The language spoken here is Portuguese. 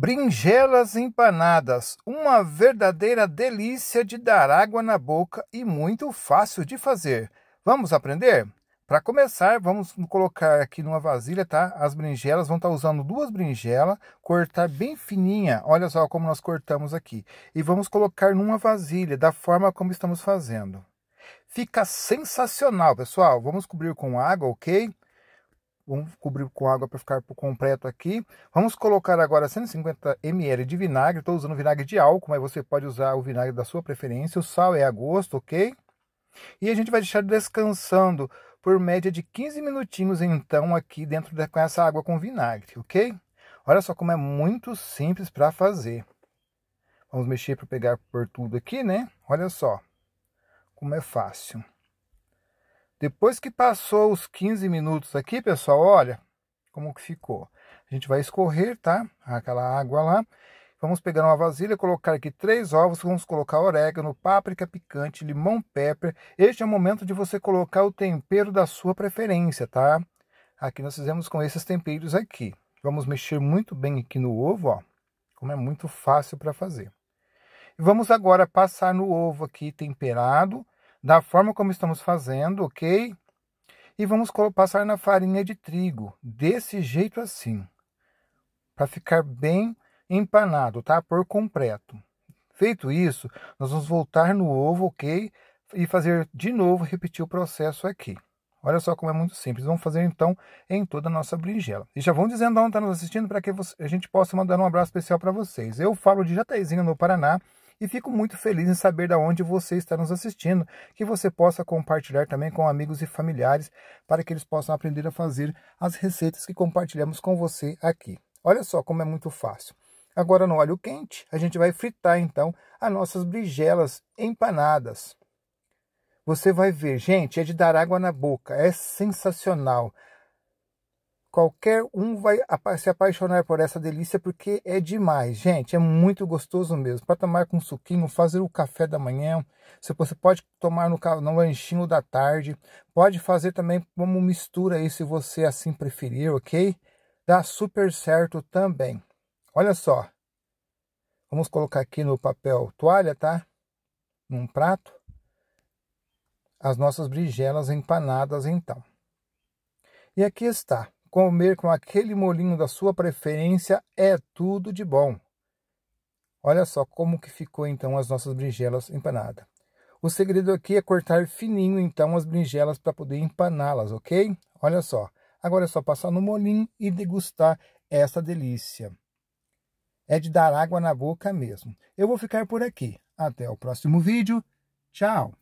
Brinjelas empanadas, uma verdadeira delícia de dar água na boca e muito fácil de fazer. Vamos aprender? Para começar, vamos colocar aqui numa vasilha, tá? As brinjelas, vão estar tá usando duas brinjelas, cortar bem fininha, olha só como nós cortamos aqui. E vamos colocar numa vasilha, da forma como estamos fazendo. Fica sensacional, pessoal. Vamos cobrir com água, ok? Vamos cobrir com água para ficar por completo aqui. Vamos colocar agora 150 ml de vinagre. Estou usando vinagre de álcool, mas você pode usar o vinagre da sua preferência. O sal é a gosto, ok? E a gente vai deixar descansando por média de 15 minutinhos, então, aqui dentro da, com essa água com vinagre, ok? Olha só como é muito simples para fazer. Vamos mexer para pegar por tudo aqui, né? Olha só como é fácil. Depois que passou os 15 minutos aqui, pessoal, olha como que ficou. A gente vai escorrer, tá? Aquela água lá. Vamos pegar uma vasilha, colocar aqui três ovos, vamos colocar orégano, páprica picante, limão pepper. Este é o momento de você colocar o tempero da sua preferência, tá? Aqui nós fizemos com esses temperos aqui. Vamos mexer muito bem aqui no ovo, ó. Como é muito fácil para fazer. E vamos agora passar no ovo aqui temperado da forma como estamos fazendo, ok? E vamos passar na farinha de trigo, desse jeito assim, para ficar bem empanado, tá? Por completo. Feito isso, nós vamos voltar no ovo, ok? E fazer de novo, repetir o processo aqui. Olha só como é muito simples. Vamos fazer então em toda a nossa berinjela. E já vão dizendo onde está nos assistindo para que a gente possa mandar um abraço especial para vocês. Eu falo de Jataizinho no Paraná. E fico muito feliz em saber de onde você está nos assistindo, que você possa compartilhar também com amigos e familiares para que eles possam aprender a fazer as receitas que compartilhamos com você aqui. Olha só como é muito fácil. Agora no óleo quente, a gente vai fritar então as nossas brigelas empanadas. Você vai ver, gente, é de dar água na boca, é sensacional. Qualquer um vai se apaixonar por essa delícia porque é demais, gente. É muito gostoso mesmo. Para tomar com suquinho, fazer o café da manhã. Você pode tomar no, no lanchinho da tarde. Pode fazer também como mistura aí, se você assim preferir, ok? Dá super certo também. Olha só. Vamos colocar aqui no papel toalha, tá? Num prato. As nossas brigelas empanadas, então. E aqui está comer com aquele molinho da sua preferência é tudo de bom. Olha só como que ficou então as nossas brinjelas empanadas. O segredo aqui é cortar fininho então as brinjelas para poder empaná-las, ok? Olha só, agora é só passar no molinho e degustar essa delícia. É de dar água na boca mesmo. Eu vou ficar por aqui. Até o próximo vídeo. Tchau!